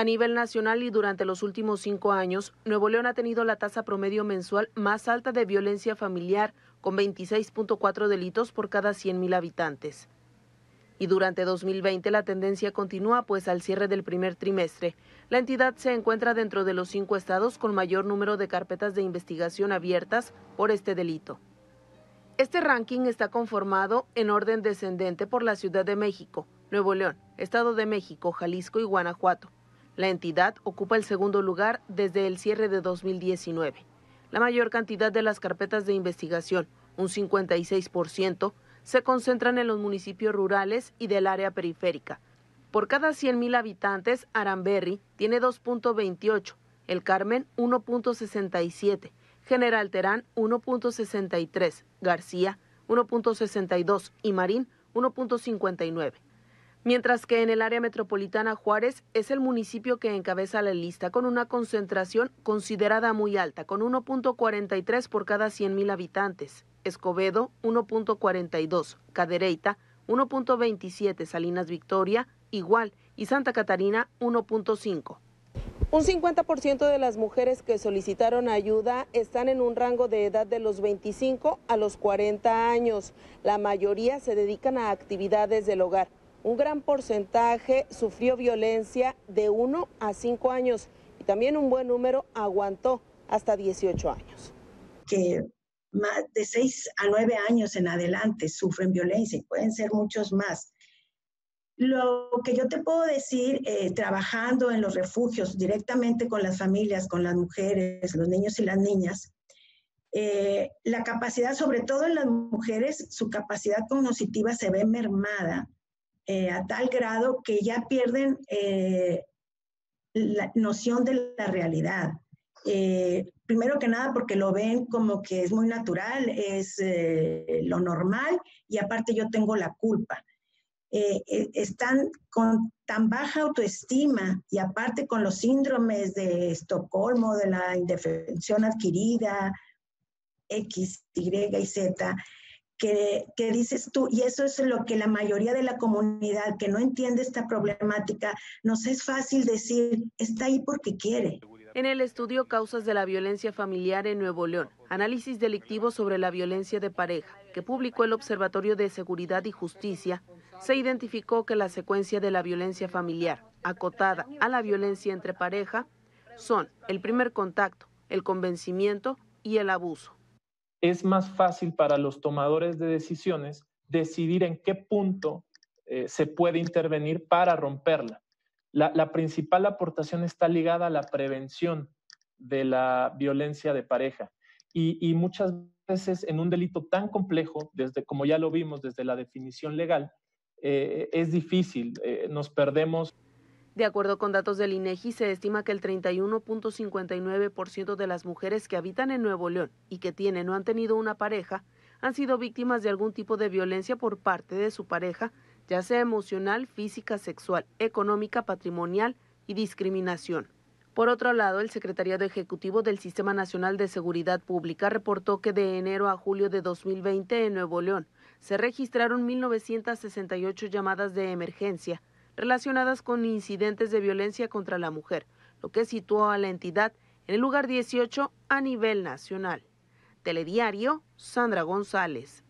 A nivel nacional y durante los últimos cinco años, Nuevo León ha tenido la tasa promedio mensual más alta de violencia familiar, con 26.4 delitos por cada 100.000 habitantes. Y durante 2020 la tendencia continúa, pues al cierre del primer trimestre, la entidad se encuentra dentro de los cinco estados con mayor número de carpetas de investigación abiertas por este delito. Este ranking está conformado en orden descendente por la Ciudad de México, Nuevo León, Estado de México, Jalisco y Guanajuato la entidad ocupa el segundo lugar desde el cierre de 2019. La mayor cantidad de las carpetas de investigación, un 56%, se concentran en los municipios rurales y del área periférica. Por cada 100.000 habitantes, Aramberri tiene 2.28, El Carmen 1.67, General Terán 1.63, García 1.62 y Marín 1.59 mientras que en el área metropolitana Juárez es el municipio que encabeza la lista con una concentración considerada muy alta, con 1.43 por cada 100.000 habitantes, Escobedo 1.42, Cadereyta 1.27, Salinas Victoria igual y Santa Catarina 1.5. Un 50% de las mujeres que solicitaron ayuda están en un rango de edad de los 25 a los 40 años. La mayoría se dedican a actividades del hogar un gran porcentaje sufrió violencia de 1 a 5 años y también un buen número aguantó hasta 18 años. Que más de 6 a 9 años en adelante sufren violencia y pueden ser muchos más. Lo que yo te puedo decir, eh, trabajando en los refugios directamente con las familias, con las mujeres, los niños y las niñas, eh, la capacidad, sobre todo en las mujeres, su capacidad cognitiva se ve mermada eh, a tal grado que ya pierden eh, la noción de la realidad. Eh, primero que nada porque lo ven como que es muy natural, es lo normal y aparte yo tengo la culpa. E, están con tan baja autoestima y aparte con los síndromes de Estocolmo, de la indefensión adquirida, X, Y y Z, que, dices tú, y eso es lo que la mayoría de la comunidad que no entiende esta problemática, nos es fácil decir, está ahí porque quiere. En el estudio Causas de la Violencia Familiar en Nuevo León, análisis delictivo sobre la violencia de pareja, que publicó el Observatorio de Seguridad y Justicia, se identificó que la secuencia de la violencia familiar, acotada a la violencia entre pareja, son el primer contacto, el convencimiento y el abuso es más fácil para los tomadores de decisiones decidir en qué punto eh, se puede intervenir para romperla. La, principal aportación está ligada a la prevención de la violencia de pareja y, muchas veces en un delito tan complejo, desde como ya lo vimos desde la definición legal, eh, es difícil, eh, nos perdemos de acuerdo con datos del INEGI, e se estima que el 31.59% de las mujeres que habitan en Nuevo León y que tienen o han tenido una pareja han sido víctimas de algún tipo de violencia por parte de su pareja, ya sea emocional, física, sexual, económica, patrimonial y discriminación. Por otro lado, el Secretariado Ejecutivo del Sistema Nacional de Seguridad Pública reportó que de enero a julio de 2020 en Nuevo León se registraron 1.968 llamadas de emergencia relacionadas con incidentes de violencia contra la mujer, lo que situó a la entidad en el lugar 18 a nivel nacional. Telediario, Sandra González.